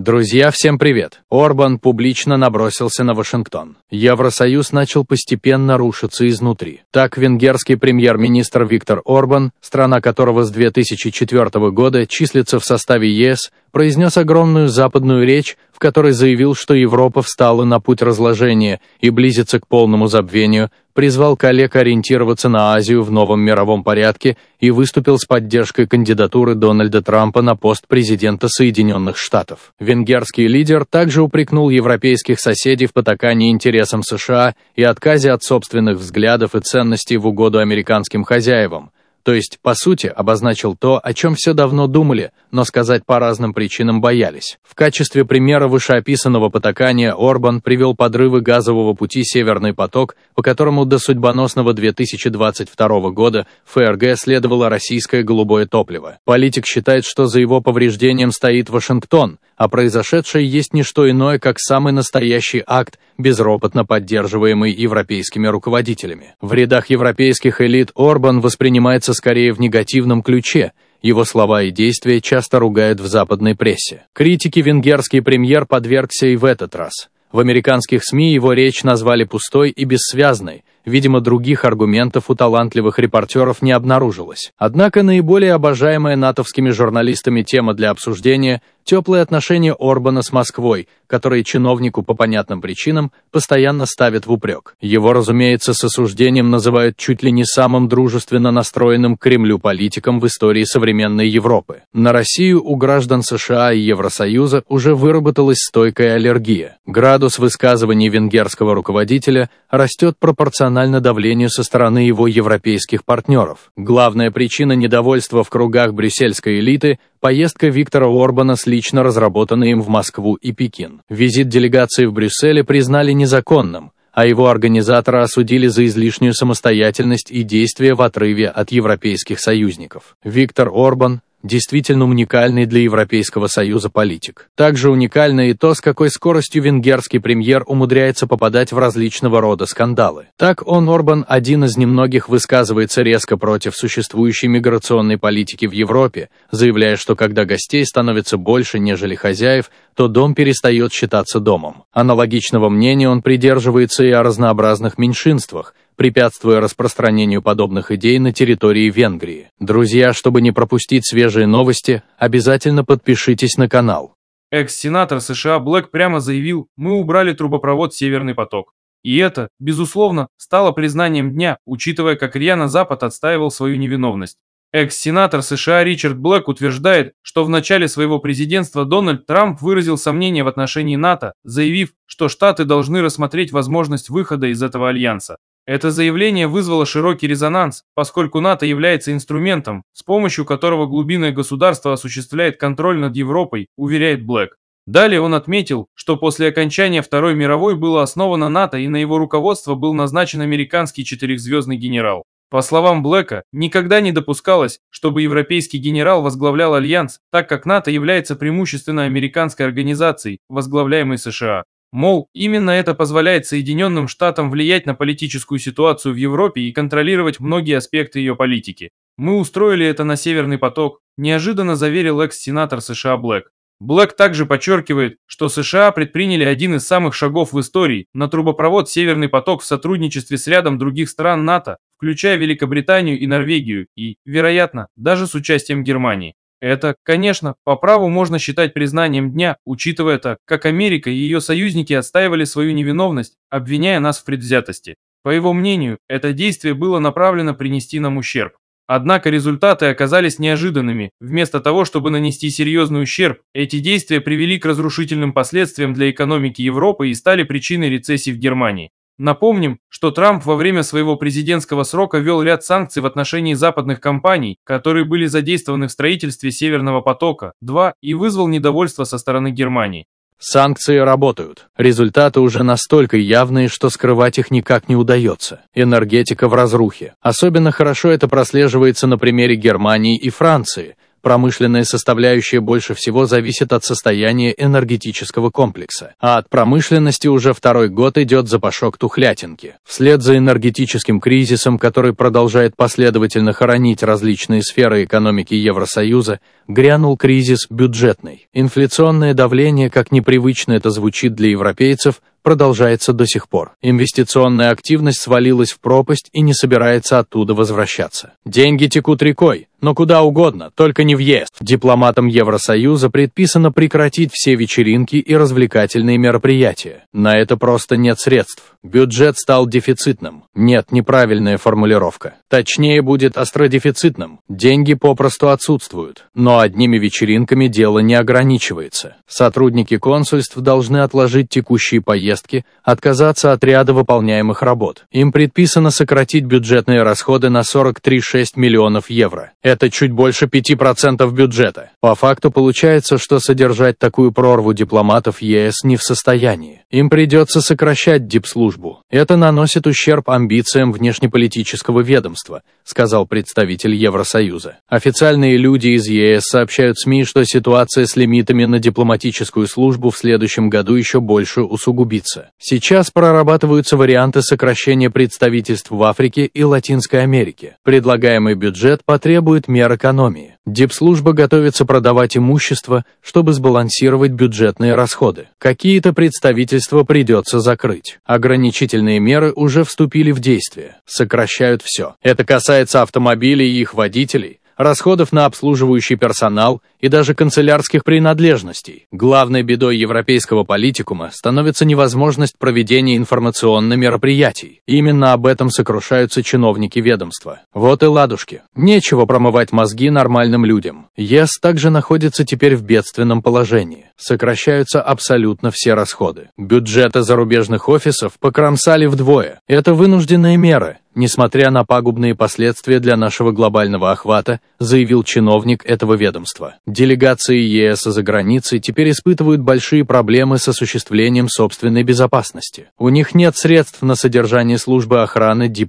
Друзья, всем привет! Орбан публично набросился на Вашингтон. Евросоюз начал постепенно рушиться изнутри. Так, венгерский премьер-министр Виктор Орбан, страна которого с 2004 года числится в составе ЕС, произнес огромную западную речь, в которой заявил, что Европа встала на путь разложения и близится к полному забвению, призвал коллег ориентироваться на Азию в новом мировом порядке и выступил с поддержкой кандидатуры Дональда Трампа на пост президента Соединенных Штатов. Венгерский лидер также упрекнул европейских соседей в потакании интересам США и отказе от собственных взглядов и ценностей в угоду американским хозяевам, то есть, по сути, обозначил то, о чем все давно думали, но сказать по разным причинам боялись. В качестве примера вышеописанного потакания Орбан привел подрывы газового пути «Северный поток», по которому до судьбоносного 2022 года ФРГ следовало российское голубое топливо. Политик считает, что за его повреждением стоит Вашингтон, а произошедшее есть не что иное, как самый настоящий акт, безропотно поддерживаемый европейскими руководителями. В рядах европейских элит Орбан воспринимается скорее в негативном ключе, его слова и действия часто ругают в западной прессе. Критики венгерский премьер подвергся и в этот раз. В американских СМИ его речь назвали пустой и бессвязной, видимо, других аргументов у талантливых репортеров не обнаружилось. Однако наиболее обожаемая натовскими журналистами тема для обсуждения – Теплые отношения Орбана с Москвой, которые чиновнику по понятным причинам постоянно ставят в упрек. Его, разумеется, с осуждением называют чуть ли не самым дружественно настроенным к Кремлю политиком в истории современной Европы. На Россию у граждан США и Евросоюза уже выработалась стойкая аллергия. Градус высказываний венгерского руководителя растет пропорционально давлению со стороны его европейских партнеров. Главная причина недовольства в кругах брюссельской элиты – поездка Виктора Орбана с Ли вторично разработаны им в Москву и Пекин. Визит делегации в Брюсселе признали незаконным, а его организатора осудили за излишнюю самостоятельность и действия в отрыве от европейских союзников. Виктор Орбан, действительно уникальный для Европейского Союза политик. Также уникально и то, с какой скоростью венгерский премьер умудряется попадать в различного рода скандалы. Так он, Орбан, один из немногих высказывается резко против существующей миграционной политики в Европе, заявляя, что когда гостей становится больше, нежели хозяев, то дом перестает считаться домом. Аналогичного мнения он придерживается и о разнообразных меньшинствах, препятствуя распространению подобных идей на территории Венгрии. Друзья, чтобы не пропустить свежие новости, обязательно подпишитесь на канал. Экс-сенатор США Блэк прямо заявил, мы убрали трубопровод «Северный поток». И это, безусловно, стало признанием дня, учитывая, как рьяно Запад отстаивал свою невиновность. Экс-сенатор США Ричард Блэк утверждает, что в начале своего президентства Дональд Трамп выразил сомнения в отношении НАТО, заявив, что Штаты должны рассмотреть возможность выхода из этого альянса. Это заявление вызвало широкий резонанс, поскольку НАТО является инструментом, с помощью которого глубинное государство осуществляет контроль над Европой, уверяет Блэк. Далее он отметил, что после окончания Второй мировой было основано НАТО и на его руководство был назначен американский четырехзвездный генерал. По словам Блэка, никогда не допускалось, чтобы европейский генерал возглавлял альянс, так как НАТО является преимущественно американской организацией, возглавляемой США. Мол, именно это позволяет Соединенным Штатам влиять на политическую ситуацию в Европе и контролировать многие аспекты ее политики. Мы устроили это на Северный поток, неожиданно заверил экс-сенатор США Блэк. Блэк также подчеркивает, что США предприняли один из самых шагов в истории на трубопровод «Северный поток» в сотрудничестве с рядом других стран НАТО, включая Великобританию и Норвегию и, вероятно, даже с участием Германии. Это, конечно, по праву можно считать признанием дня, учитывая то, как Америка и ее союзники отстаивали свою невиновность, обвиняя нас в предвзятости. По его мнению, это действие было направлено принести нам ущерб. Однако результаты оказались неожиданными. Вместо того, чтобы нанести серьезный ущерб, эти действия привели к разрушительным последствиям для экономики Европы и стали причиной рецессии в Германии. Напомним, что Трамп во время своего президентского срока ввел ряд санкций в отношении западных компаний, которые были задействованы в строительстве Северного потока-2 и вызвал недовольство со стороны Германии. Санкции работают. Результаты уже настолько явные, что скрывать их никак не удается. Энергетика в разрухе. Особенно хорошо это прослеживается на примере Германии и Франции – Промышленная составляющая больше всего зависит от состояния энергетического комплекса, а от промышленности уже второй год идет запашок тухлятинки. Вслед за энергетическим кризисом, который продолжает последовательно хоронить различные сферы экономики Евросоюза, грянул кризис бюджетный. Инфляционное давление, как непривычно это звучит для европейцев, продолжается до сих пор. Инвестиционная активность свалилась в пропасть и не собирается оттуда возвращаться. Деньги текут рекой, но куда угодно, только не въезд. Дипломатам Евросоюза предписано прекратить все вечеринки и развлекательные мероприятия. На это просто нет средств. Бюджет стал дефицитным. Нет, неправильная формулировка. Точнее будет остродефицитным. Деньги попросту отсутствуют. Но одними вечеринками дело не ограничивается. Сотрудники консульств должны отложить текущие поездки, отказаться от ряда выполняемых работ. Им предписано сократить бюджетные расходы на 43,6 миллионов евро. Это чуть больше 5% бюджета. По факту получается, что содержать такую прорву дипломатов ЕС не в состоянии. Им придется сокращать дипслужбу. Это наносит ущерб амбициям внешнеполитического ведомства, сказал представитель Евросоюза. Официальные люди из ЕС сообщают СМИ, что ситуация с лимитами на дипломатическую службу в следующем году еще больше усугубится. Сейчас прорабатываются варианты сокращения представительств в Африке и Латинской Америке. Предлагаемый бюджет потребует требует мер экономии. Дипслужба готовится продавать имущество, чтобы сбалансировать бюджетные расходы. Какие-то представительства придется закрыть. Ограничительные меры уже вступили в действие. Сокращают все. Это касается автомобилей и их водителей, расходов на обслуживающий персонал и даже канцелярских принадлежностей. Главной бедой европейского политикума становится невозможность проведения информационных мероприятий Именно об этом сокрушаются чиновники ведомства. Вот и ладушки. Нечего промывать мозги нормальным людям. ЕС также находится теперь в бедственном положении. Сокращаются абсолютно все расходы. Бюджеты зарубежных офисов покромсали вдвое. Это вынужденные меры, несмотря на пагубные последствия для нашего глобального охвата, заявил чиновник этого ведомства. Делегации ЕС за границей теперь испытывают большие проблемы с осуществлением собственной безопасности. У них нет средств на содержание службы охраны дип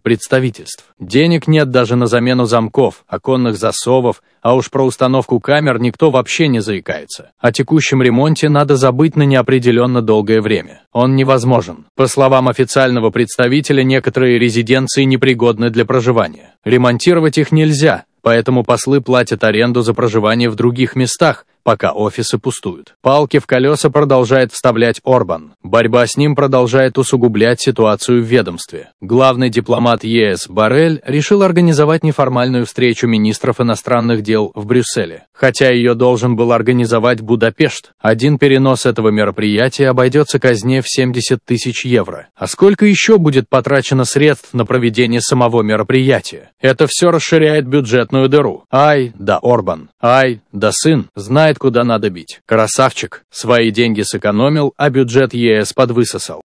Денег нет даже на замену замков, оконных засовов, а уж про установку камер никто вообще не заикается. О текущем ремонте надо забыть на неопределенно долгое время. Он невозможен. По словам официального представителя, некоторые резиденции непригодны для проживания. Ремонтировать их нельзя, поэтому послы платят аренду за проживание в других местах, пока офисы пустуют. Палки в колеса продолжает вставлять Орбан. Борьба с ним продолжает усугублять ситуацию в ведомстве. Главный дипломат ЕС Барель решил организовать неформальную встречу министров иностранных дел в Брюсселе. Хотя ее должен был организовать Будапешт. Один перенос этого мероприятия обойдется казне в 70 тысяч евро. А сколько еще будет потрачено средств на проведение самого мероприятия? Это все расширяет бюджетную дыру. Ай, да Орбан. Ай, да сын. Знает, куда надо бить. Красавчик, свои деньги сэкономил, а бюджет ЕС подвысосал.